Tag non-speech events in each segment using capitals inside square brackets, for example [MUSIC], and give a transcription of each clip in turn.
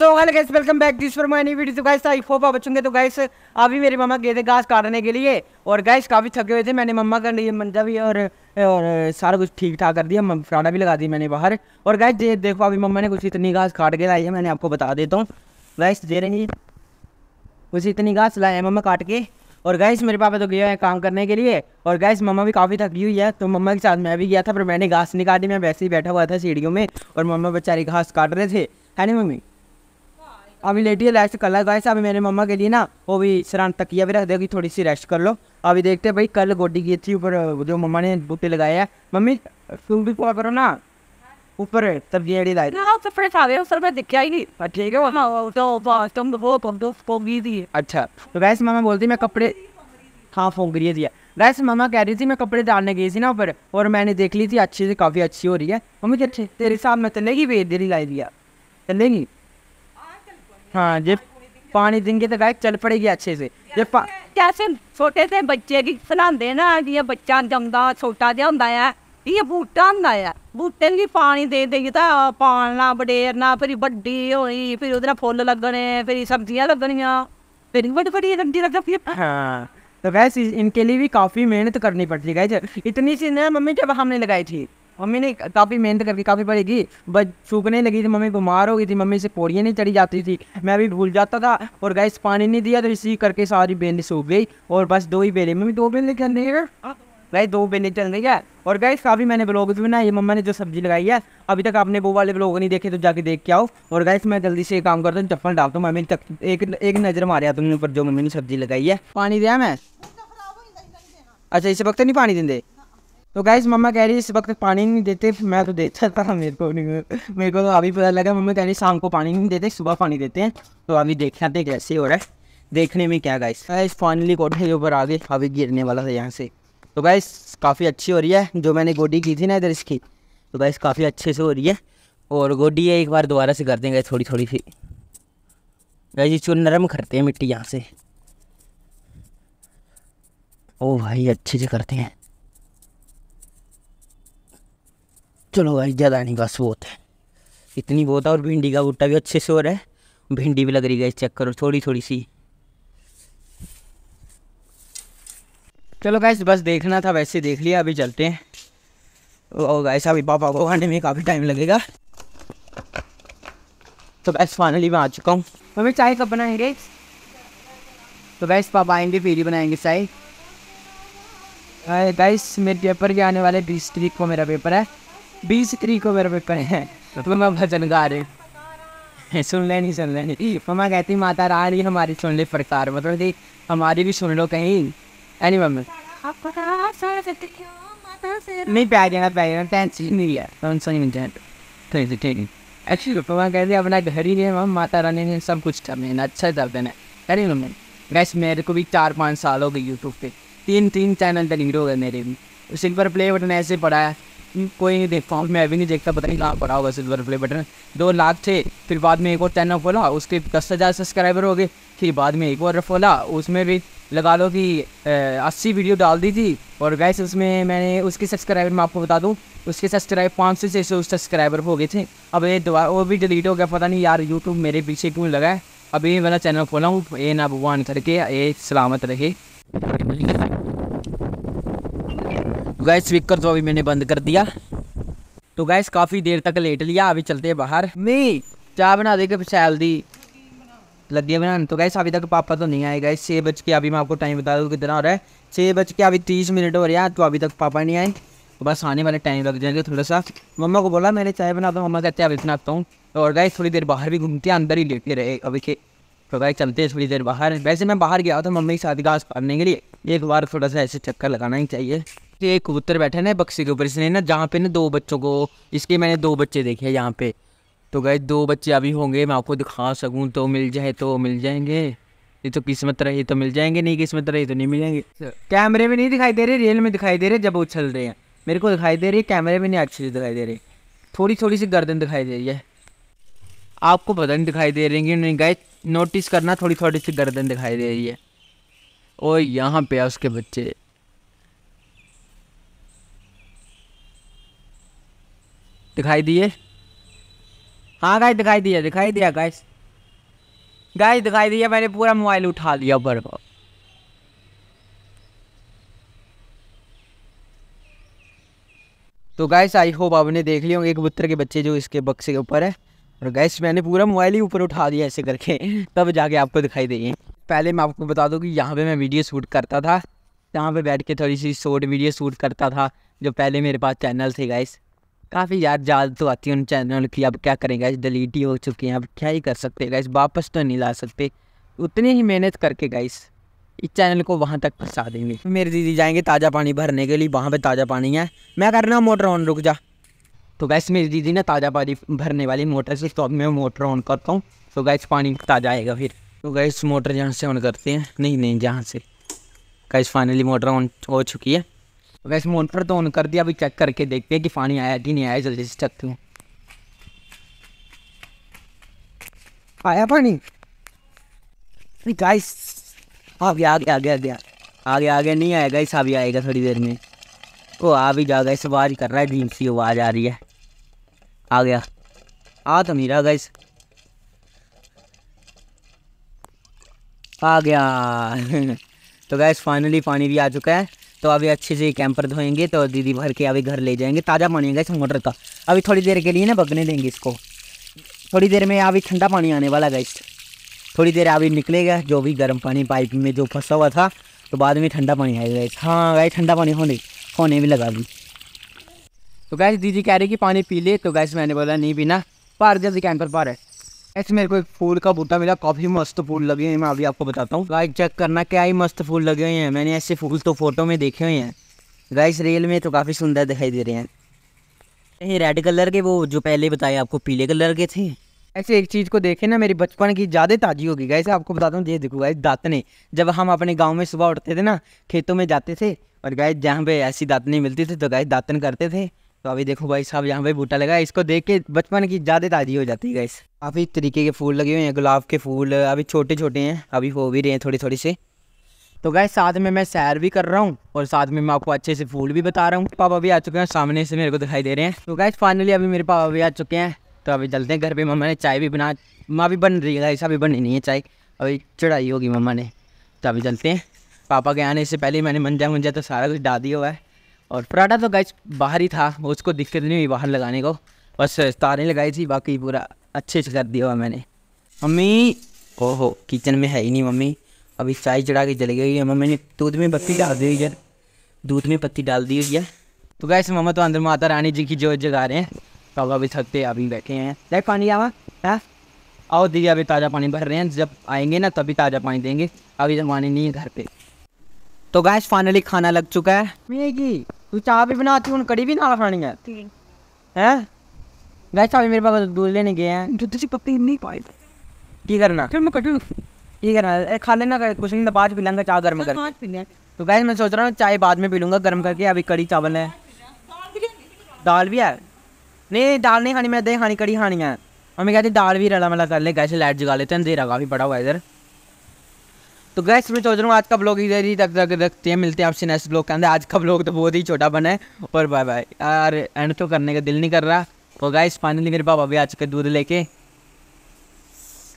तो hello guys welcome back this for my new video तो guys I hope आप बचेंगे तो गाइस अभी मेरे मम्मा गए थे घास काटने के लिए और गाइस काफ़ी थके हुए थे मैंने मम्मा का मंजा भी और और सारा कुछ ठीक ठाक कर दिया फ्राडा भी लगा दी मैंने बाहर और गाइस दे, देखो अभी मम्मा ने कुछ इतनी घास काट के लाई है मैंने आपको बता देता हूँ गाइस दे रही कुछ इतनी घास लाए हैं मम्मा काट के और गैस मेरे पापा तो गए हैं काम करने के लिए और गैस मम्मा भी काफ़ी थकी हुई है तो मम्मा के साथ मैं भी गया था पर मैंने घास नहीं काटी मैं वैसे ही बैठा हुआ था सीढ़ियों में और मम्मा बेचारी घास काट रहे थे है नहीं मम्मी अभी लेटी रेस्ट कर ला गाइस अभी मेरे मम्मा के लिए ना वो भी सरान तकिया भी रख देगी थोड़ी सी रेस्ट कर लो अभी देखते हैं भाई कल गोडी की थी ऊपर जो मम्मा ने बूटे लगाए हैं मम्मी तुम भी कॉल करो ना ऊपर तब ये लाई ना तो फिर सारे अवसर में दिखा ही नहीं हाँ, ठीक है वो तो तुम वो तुम तो फोंगी थी अच्छा तो गैस मामा बोलती मैं कपड़े हाँ फोंग रही थी गैस कह रही थी मैं कपड़े डालने गई थी ना ऊपर और मैंने देख ली थी अच्छी से काफ़ी अच्छी हो रही है मम्मी अच्छे तेरे हिसाब में तलेगी बेच दे रही लाई दिया चलेगी हाँ ये पानी देंगे तो बाइक चल पड़ेगी अच्छे से ये कैसे छोटे से बच्चे की सनाते ना ये बच्चा जमदा छोटा जहा होंदा है ये बूह्टा होंदा ऐ बूह्टे पानी दे देइयै तां पालना बडेरना फिर बड़ी होई फिर ओह्दे नै फुल्ल फिर सब्जियां लगनिया फिर बड़ी बड़ी डंडी लग्गना फिर हाँ तो वैसे इनके लिए भी काफ़ी मेहनत करनी पड़ती है इतनी सी ना मम्मी जब हमने लगाई थी मम्मी ने काफ़ी मेहनत करके काफ़ी पड़ेगी बस सूखने लगी थी मम्मी बीमार हो गई थी मम्मी से पौड़ियाँ नहीं चढ़ी जाती थी मैं भी भूल जाता था और गैस पानी नहीं दिया तो इसी करके सारी बेलें सूख गई और बस दो ही बेलें मम्मी दो बेले चल रही है हाँ। गई दो बेलें चल रही है और गैस काफ़ी मैंने ब्लॉग भी बनाए मम्मा ने जो सब्जी लगाई है अभी तक आपने वो वाले ब्लॉग नहीं देखे तो जाके देख के आओ और गैस मैं जल्दी से काम करता हूँ चप्पल डालता हूँ मम्मी एक एक नज़र मारे तुमने ऊपर जो मम्मी ने सब्जी लगाई है पानी दिया मैं अच्छा इसे वक्त नहीं पानी देंगे तो गाइज मम्मा कह रही है इस वक्त पानी नहीं देते मैं तो देता था मेरे को नहीं मेरे को तो अभी पता लगा मम्मा कह रही शाम को पानी नहीं देते सुबह पानी देते हैं तो अभी देख हैं कैसे हो रहा है देखने में क्या गाइस गाइस फाइनली कोठे के ऊपर आ गए अभी गिरने वाला था यहाँ से तो गाइस काफ़ी अच्छी हो रही है जो मैंने गोडी की थी ना इधर इसकी तो गाइस काफ़ी अच्छे से हो रही है और गोडी एक बार दोबारा से कर देंगे थोड़ी थोड़ी सी गाइस इसको नरम करते हैं मिट्टी यहाँ से ओ भाई अच्छे से करते हैं चलो भाई ज़्यादा नहीं बस बहुत है इतनी बहुत है और भिंडी का बूटा भी अच्छे से हो रहा है भिंडी भी लग रही है चेक करो थोड़ी थोड़ी सी चलो गैस बस देखना था वैसे देख लिया अभी चलते हैं और गैस अभी पापा को आने में काफ़ी टाइम लगेगा तो गैस फाइनली मैं आ चुका हूँ मम्मी चाय कब बनाएंगे तो गैस पापा आएंगे फिर ही बनाएंगे चाय गैस मेरे पेपर के आने वाले बीस तरीक को मेरा पेपर है बीस तरीकों मेरे पेपर है तो मैं भजन गा रही हूँ [LAUGHS] सुन ले नहीं सुन ले नहीं मम्मा कहती माता रा रानी हमारी सुन ले प्रकार मतलब कि हमारी भी सुन लो कहीं एनी मम्मी नहीं पै देना पै देना टेंशन नहीं है तो सही में जाए ठीक है ठीक है एक्चुअली पापा कहते अपना घर ही है माता रानी ने सब कुछ था मैंने अच्छा कर देना अरे मम्मी गैस मेरे को भी चार पाँच साल हो गए यूट्यूब पे तीन तीन चैनल डिलीट हो गए मेरे भी सिल्वर प्ले बटन ऐसे पड़ा है हम्म, कोई नहीं देखता हूँ मैं अभी नहीं देखता पता नहीं कहाँ पड़ा होगा सिल्वर प्ले बटन दो लाख थे फिर बाद में एक और चैनल खोला उसके दस हज़ार सब्सक्राइबर हो गए फिर बाद में एक और खोला उसमें भी लगा लो कि अस्सी वीडियो डाल दी थी और वैसे उसमें मैंने उसके सब्सक्राइबर मैं आपको बता दूँ उसके सब्सक्राइब पाँच सौ छः सौ सब्सक्राइबर हो गए थे अब ये दोबारा वो भी डिलीट हो गया पता नहीं यार यूट्यूब मेरे पीछे क्यों लगा है अभी मेरा चैनल खोला हूँ ए ना भगवान करके ए सलामत रहे गाय तो स्पीकर तो अभी मैंने बंद कर दिया तो गैस काफ़ी देर तक लेट लिया अभी चलते हैं बाहर मैं चाय बना दे शैल दी लदिया बनाने तो गैस अभी तक पापा तो नहीं आए गए छः बज के अभी मैं आपको टाइम बता दूँ कितना हो रहा है छः बज के अभी तीस मिनट हो रहा है तो अभी तक पापा नहीं आए तो बस आने वाले टाइम लग जाएंगे थोड़ा सा मम्मा को बोला मैंने चाय बनाता हूँ मम्मा कहते हैं अभी बनाता हूँ और गाय थोड़ी देर बाहर भी घूमते हैं अंदर ही लेटे रहे अभी के तो गाय चलते हैं थोड़ी देर बाहर वैसे मैं बाहर गया था मम्मी के साथ घास पालने के लिए एक बार थोड़ा सा ऐसे चक्कर लगाना ही चाहिए ये कबूतर बैठा ना बक्से के ऊपर इसने ना जहाँ पे ना दो बच्चों को इसके मैंने दो बच्चे देखे हैं यहाँ पे तो गए दो बच्चे अभी होंगे मैं आपको दिखा सकूँ तो मिल जाए तो मिल जाएंगे ये तो किस्मत रही तो मिल जाएंगे नहीं किस्मत रही तो नहीं मिलेंगे कैमरे में नहीं दिखाई दे रहे रियल में दिखाई दे रहे जब उछल रहे हैं मेरे को दिखाई दे रही है कैमरे में नहीं अच्छी से दिखाई दे रही थोड़ी थोड़ी सी गर्दन दिखाई दे रही है आपको पता नहीं दिखाई दे रही है नहीं गए नोटिस करना थोड़ी थोड़ी सी गर्दन दिखाई दे रही है और यहाँ पे उसके बच्चे दिखाई दिए हाँ गाइस दिखाई दिया दिखाई दिया गाइस गाइस दिखाई दिया मैंने पूरा मोबाइल उठा लिया ऊपर को तो गाइस आई होप आपने देख लिया एक बुत्र के बच्चे जो इसके बक्से के ऊपर है और गैस मैंने पूरा मोबाइल ही ऊपर उठा दिया ऐसे करके तब जाके आपको दिखाई दे पहले मैं आपको बता दूं कि यहाँ पे मैं वीडियो शूट करता था यहाँ पे बैठ के थोड़ी सी शॉर्ट वीडियो शूट करता था जो पहले मेरे पास चैनल थे गाइस काफ़ी यार जाल तो आती है उन चैनल की अब क्या करेंगे गाइस डिलीट ही हो चुकी हैं अब क्या ही कर सकते हैं गाइस वापस तो नहीं ला सकते उतनी ही मेहनत करके गाइस इस चैनल को वहाँ तक फंसा देंगे मेरे दीदी जाएंगे ताज़ा पानी भरने के लिए वहाँ पे ताज़ा पानी है मैं करना मोटर ऑन रुक जा तो गैस मेरी दीदी ना ताज़ा पानी भरने वाली मोटर से तो अब मैं मोटर ऑन करता हूँ तो गैस पानी ताज़ा आएगा फिर तो गैस मोटर जहाँ से ऑन करते हैं नहीं नहीं जहाँ से गैस फाइनली मोटर ऑन हो चुकी है वैसे मोटर तो ऑन कर दिया अभी चेक करके देखते हैं कि पानी आया कि नहीं आया जल्दी से चेक क्यों आया पानी गाइस आ गया आ गया आ गया नहीं आएगा इस अभी आएगा थोड़ी देर में वो आ भी जाएगा इस आवाज़ कर रहा है ड्रीम सी आवाज़ आ रही है आ गया आ तो मेरा गाइस आ गया [LAUGHS] तो गैस फाइनली पानी भी आ चुका है तो अभी अच्छे से कैंपर धोएंगे तो दीदी भर के अभी घर ले जाएंगे ताज़ा पानी है इस मोटर का अभी थोड़ी देर के लिए ना बगने देंगे इसको थोड़ी देर में अभी ठंडा पानी आने वाला गाइस थोड़ी देर अभी निकलेगा जो भी गर्म पानी पाइप में जो फंसा हुआ था तो बाद में ठंडा पानी आएगा इस हाँ गाय ठंडा पानी होने होने भी लगा अभी तो गैस दीदी कह रही कि पानी पी ले तो गैस मैंने बोला नहीं पीना पार जल्दी कैंपर पार है ऐसे मेरे को एक फूल का बूटा मिला काफी मस्त फूल लगे हैं मैं अभी आपको बताता हूँ गाइस चेक करना क्या ही मस्त फूल लगे हुए हैं मैंने ऐसे फूल तो फोटो में देखे हुए हैं गाइस रियल में तो काफी सुंदर दिखाई दे रहे हैं यही रेड कलर के वो जो पहले बताए आपको पीले कलर के थे ऐसे एक चीज़ को देखे ना मेरी बचपन की ज़्यादा ताज़ी होगी गई आपको बताता हूँ ये देखो गाइस दातने जब हम अपने गाँव में सुबह उठते थे ना खेतों में जाते थे और गाय जहाँ पे ऐसी दातने मिलती थी तो गाय दातन करते थे तो अभी देखो भाई साहब यहाँ पे बूटा लगा इसको देख के बचपन की ज़्यादा ताज़ी हो जाती है गैस काफ़ी तरीके के फूल लगे हुए हैं गुलाब के फूल अभी छोटे छोटे हैं अभी हो भी रहे हैं थोड़ी थोड़ी से तो गए साथ में मैं सैर भी कर रहा हूँ और साथ में मैं आपको अच्छे से फूल भी बता रहा हूँ पापा भी आ चुके हैं सामने से मेरे को दिखाई दे रहे हैं तो गए फाइनली अभी मेरे पापा भी आ चुके हैं तो अभी चलते हैं घर पर मम्मा ने चाय भी बना माँ भी बन रही है गैस अभी बनी नहीं है चाय अभी चढ़ाई होगी मम्मा ने तो अभी चलते हैं पापा के आने से पहले मैंने मंजा मुंजा तो सारा कुछ डाल दिया हुआ है और पराठा तो गाइज बाहर ही था उसको दिक्कत नहीं हुई बाहर लगाने को बस तारें लगाई थी बाकी पूरा अच्छे से कर दिया हुआ मैंने मम्मी ओहो किचन में है ही नहीं मम्मी अभी चाय चढ़ा के चली गई है मम्मी ने दूध में पत्ती डाल दी हुई दूध में पत्ती डाल दी हुई है तो गैस मम्मा तो अंदर माता रानी जी की जो जगा रहे हैं तो अभी थकते अभी बैठे हैं लाइक पानी आवा है आओ दीदी अभी ताज़ा पानी भर रहे हैं जब आएंगे ना तभी ताज़ा पानी देंगे अभी जमाने तो पानी नहीं है घर पर तो गैस फाइनली खाना लग चुका है मेगी तू चाय भी बनाती हूँ कड़ी भी नाल खानी है गैस अभी मेरे पास दूध लेने गए हैं दूध से तो पप्पी नहीं पाई की करना फिर मैं कटू की करना खा लेना कुछ नहीं बाद तो पी लेंगे चाय गर्म हाँ, कर तो गैस मैं सोच रहा हूँ चाय बाद में पी लूँगा गर्म करके अभी कड़ी चावल है दाल भी है नहीं दाल नहीं खानी मैं दही खानी कड़ी खानी है और कहती दाल भी रला मला कर ले गैस लाइट जगा लेते हैं अंधेरा भी बड़ा हुआ इधर तो गैस मैं सोच रहा हूँ आज का ब्लॉग इधर ही तक तक रखते हैं मिलते हैं आपसे नेक्स्ट ब्लॉग के अंदर आज का ब्लॉग तो बहुत ही छोटा बना है और बाय बाय यार एंड तो करने का दिल नहीं कर रहा और गैस फाइनली मेरे पापा भी आ चुके दूध लेके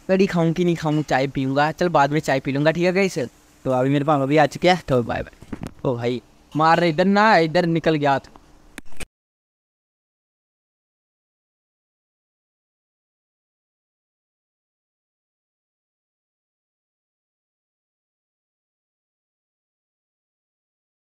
कड़ी खाऊँ कि नहीं खाऊँ चाय पीऊँगा चल बाद में चाय पी लूँगा ठीक है गैस तो अभी मेरे पापा भी आ चुके हैं तो बाय बाय ओ भाई मार रहे इधर ना इधर निकल गया था